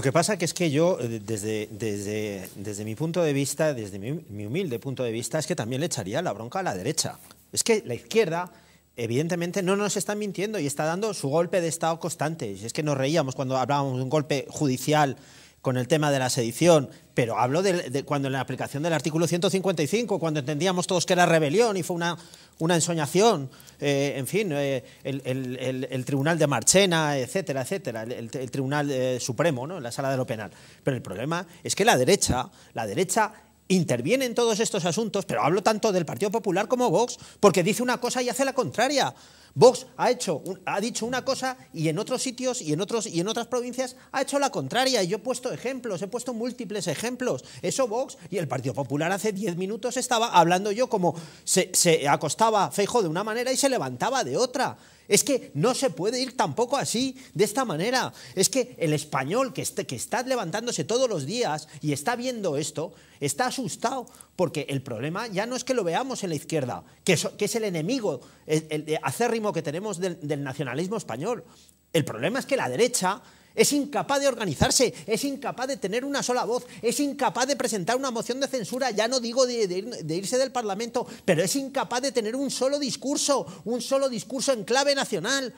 Lo que pasa que es que yo, eh, desde, mi punto de vista, desde mi, humilde punto de vista, es que también le echaría la bronca a la derecha. Es que la izquierda, evidentemente, no nos está mintiendo y está dando su golpe de Estado constante. Es que nos reíamos cuando hablábamos de un golpe judicial con el tema de la sedición, pero hablo de, cuando en la aplicación del artículo 155, cuando entendíamos todos que era rebelión y fue una, una ensoñación, eh, en fin, eh, el, tribunal de Marchena, etcétera, etcétera, el, tribunal eh, supremo, ¿no? la sala de lo penal. Pero el problema es que la derecha, la derecha interviene en todos estos asuntos, pero hablo tanto del Partido Popular como Vox, porque dice una cosa y hace la contraria. Vox ha, hecho, ha dicho una cosa y en otros sitios y en, otros, y en otras provincias ha hecho la contraria. Y yo he puesto ejemplos, he puesto múltiples ejemplos. Eso Vox y el Partido Popular hace 10 minutos estaba hablando yo como se, se acostaba Feijo de una manera y se levantaba de otra. Es que no se puede ir tampoco así, de esta manera. Es que el español este, que, está, levantándose todos los días y está viendo esto, está asustado, porque el problema ya no es que lo veamos en la izquierda, que, es, el enemigo el, acérrimo que tenemos del nacionalismo español. El problema es que la derecha es incapaz de organizarse, es incapaz de tener una sola voz, es incapaz de presentar una moción de censura, ya no digo de, irse del Parlamento, pero es incapaz de tener un solo discurso, un solo discurso en clave nacional.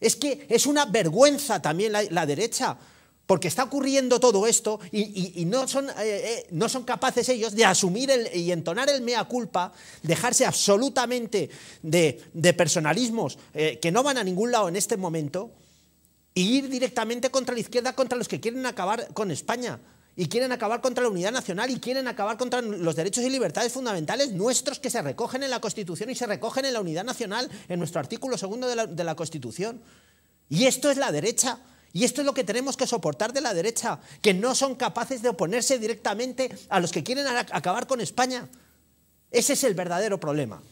Es que es una vergüenza también la, derecha, porque está ocurriendo todo esto y, eh, eh, no, son, capaces ellos de asumir el, y entonar el mea culpa, dejarse absolutamente de, personalismos eh, que no van a ningún lado en este momento y ir directamente contra la izquierda, contra los que quieren acabar con España y quieren acabar contra la unidad nacional y quieren acabar contra los derechos y libertades fundamentales nuestros que se recogen en la Constitución y se recogen en la unidad nacional, en nuestro artículo segundo de la, de la Constitución. Y esto es la derecha. Y esto es lo que tenemos que soportar de la derecha, que no son capaces de oponerse directamente a los que quieren acabar con España. Ese es el verdadero problema.